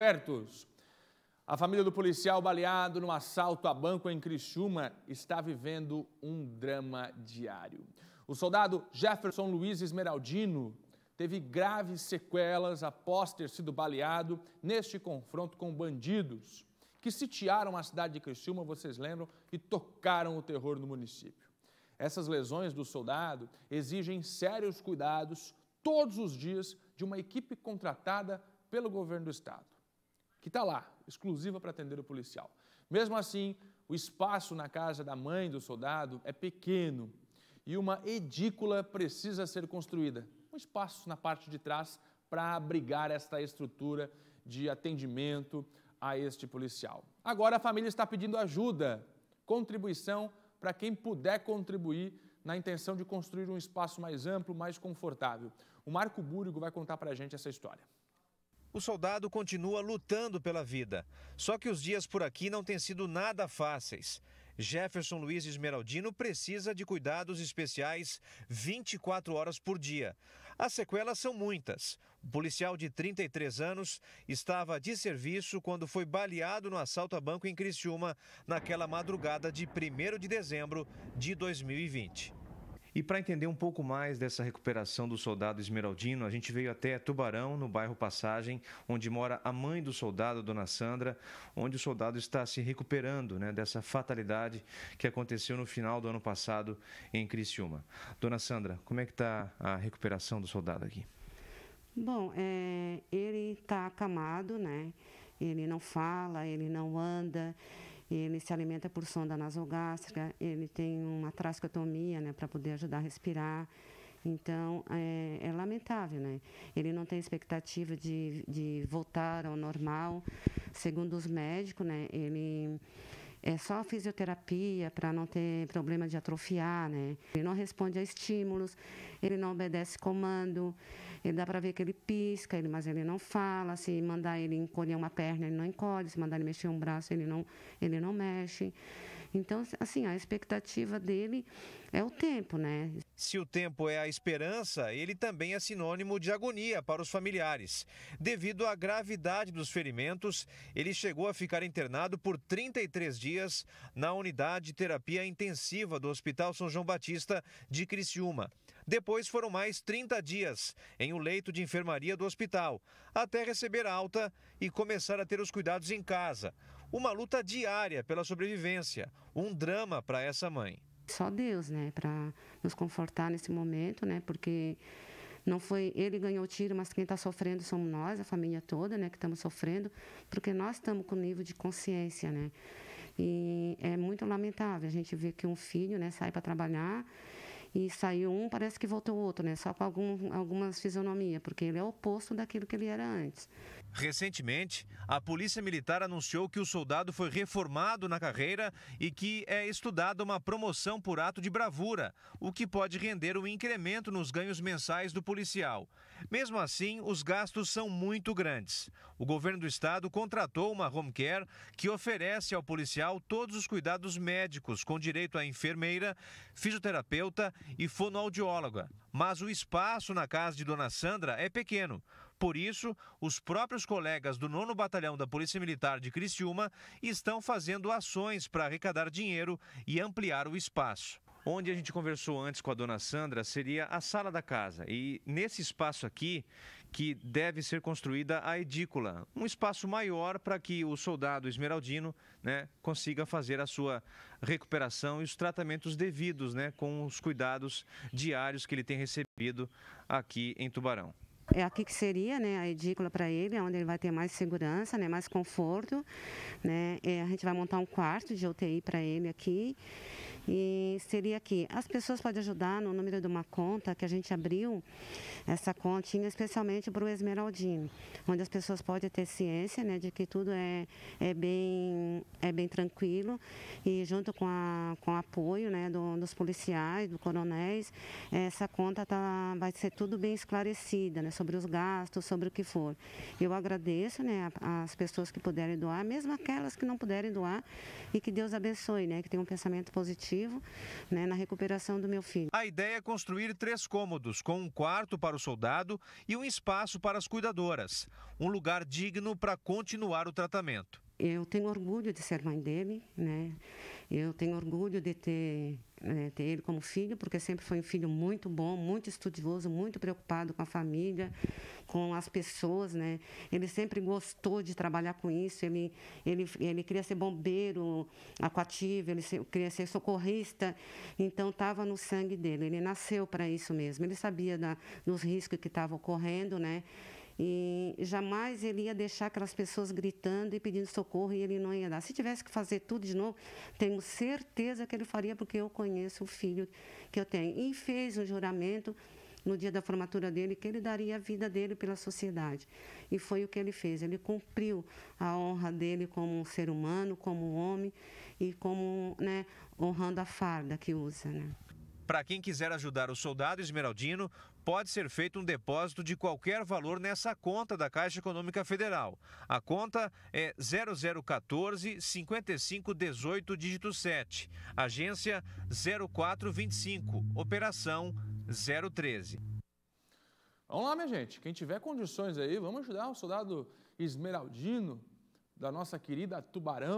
Expertos. A família do policial baleado no assalto a banco em Criciúma está vivendo um drama diário. O soldado Jefferson Luiz Esmeraldino teve graves sequelas após ter sido baleado neste confronto com bandidos que sitiaram a cidade de Criciúma, vocês lembram, e tocaram o terror no município. Essas lesões do soldado exigem sérios cuidados todos os dias de uma equipe contratada pelo governo do estado que está lá, exclusiva para atender o policial. Mesmo assim, o espaço na casa da mãe do soldado é pequeno e uma edícula precisa ser construída. Um espaço na parte de trás para abrigar esta estrutura de atendimento a este policial. Agora a família está pedindo ajuda, contribuição para quem puder contribuir na intenção de construir um espaço mais amplo, mais confortável. O Marco Búrigo vai contar para a gente essa história. O soldado continua lutando pela vida. Só que os dias por aqui não têm sido nada fáceis. Jefferson Luiz Esmeraldino precisa de cuidados especiais 24 horas por dia. As sequelas são muitas. O policial de 33 anos estava de serviço quando foi baleado no assalto a banco em Criciúma naquela madrugada de 1 de dezembro de 2020. E para entender um pouco mais dessa recuperação do soldado esmeraldino, a gente veio até Tubarão, no bairro Passagem, onde mora a mãe do soldado, Dona Sandra, onde o soldado está se recuperando né, dessa fatalidade que aconteceu no final do ano passado em Criciúma. Dona Sandra, como é que está a recuperação do soldado aqui? Bom, é, ele está acamado, né? Ele não fala, ele não anda, ele se alimenta por sonda nasogástrica, ele tem uma trascotomia né, para poder ajudar a respirar. Então, é, é, lamentável, né? Ele não tem expectativa de, de voltar ao normal. Segundo os médicos, né? Ele é só fisioterapia para não ter problema de atrofiar, né? Ele não responde a estímulos, ele não obedece comando, ele dá para ver que ele pisca, ele, mas ele não fala. Se mandar ele encolher uma perna, ele não encolhe. Se mandar ele mexer um braço, ele não, ele não mexe. Então, assim, a expectativa dele é o tempo, né? Se o tempo é a esperança, ele também é sinônimo de agonia para os familiares. Devido à gravidade dos ferimentos, ele chegou a ficar internado por 33 dias na unidade de terapia intensiva do Hospital São João Batista de Criciúma. Depois foram mais 30 dias em um leito de enfermaria do hospital, até receber alta e começar a ter os cuidados em casa. Uma luta diária pela sobrevivência, um drama para essa mãe. Só Deus, né, para nos confortar nesse momento, né, porque não foi ele ganhou o tiro, mas quem está sofrendo somos nós, a família toda, né, que estamos sofrendo, porque nós estamos com nível de consciência, né. E é muito lamentável a gente ver que um filho, né, sai para trabalhar e saiu um, parece que voltou o outro, né? Só com algum, algumas fisionomias, porque ele é oposto daquilo que ele era antes. Recentemente, a Polícia Militar anunciou que o soldado foi reformado na carreira e que é estudada uma promoção por ato de bravura, o que pode render um incremento nos ganhos mensais do policial. Mesmo assim, os gastos são muito grandes. O governo do estado contratou uma home care que oferece ao policial todos os cuidados médicos, com direito a enfermeira, fisioterapeuta e fonoaudióloga. Mas o espaço na casa de Dona Sandra é pequeno. Por isso, os próprios colegas do 9 Batalhão da Polícia Militar de Criciúma estão fazendo ações para arrecadar dinheiro e ampliar o espaço. Onde a gente conversou antes com a dona Sandra seria a sala da casa. E nesse espaço aqui que deve ser construída a edícula, um espaço maior para que o soldado esmeraldino né, consiga fazer a sua recuperação e os tratamentos devidos, né, com os cuidados diários que ele tem recebido aqui em Tubarão. É aqui que seria né, a edícula para ele, é onde ele vai ter mais segurança, né, mais conforto. Né? É, a gente vai montar um quarto de UTI para ele aqui. E seria que as pessoas podem ajudar no número de uma conta que a gente abriu, essa continha especialmente para o Esmeraldino, onde as pessoas podem ter ciência né, de que tudo é, é, bem, é bem tranquilo e junto com, a, com o apoio né, do, dos policiais, dos coronéis, essa conta tá, vai ser tudo bem esclarecida né, sobre os gastos, sobre o que for. Eu agradeço né, as pessoas que puderem doar, mesmo aquelas que não puderem doar, e que Deus abençoe, né, que tenham um pensamento positivo né, na recuperação do meu filho. A ideia é construir três cômodos, com um quarto para o soldado e um espaço para as cuidadoras. Um lugar digno para continuar o tratamento. Eu tenho orgulho de ser mãe dele, né? Eu tenho orgulho de ter, né, ter ele como filho, porque sempre foi um filho muito bom, muito estudioso, muito preocupado com a família, com as pessoas, né? Ele sempre gostou de trabalhar com isso, ele, ele, ele queria ser bombeiro aquativo, ele queria ser socorrista, então estava no sangue dele, ele nasceu para isso mesmo, ele sabia da, dos riscos que estavam ocorrendo, né? E jamais ele ia deixar aquelas pessoas gritando e pedindo socorro e ele não ia dar. Se tivesse que fazer tudo de novo, tenho certeza que ele faria, porque eu conheço o filho que eu tenho. E fez um juramento no dia da formatura dele que ele daria a vida dele pela sociedade. E foi o que ele fez. Ele cumpriu a honra dele como um ser humano, como um homem e como, né, honrando a farda que usa, né? Para quem quiser ajudar o soldado esmeraldino, pode ser feito um depósito de qualquer valor nessa conta da Caixa Econômica Federal. A conta é 0014 5518 dígito 7, agência 0425, operação 013. Vamos lá, minha gente. Quem tiver condições aí, vamos ajudar o soldado esmeraldino da nossa querida Tubarão.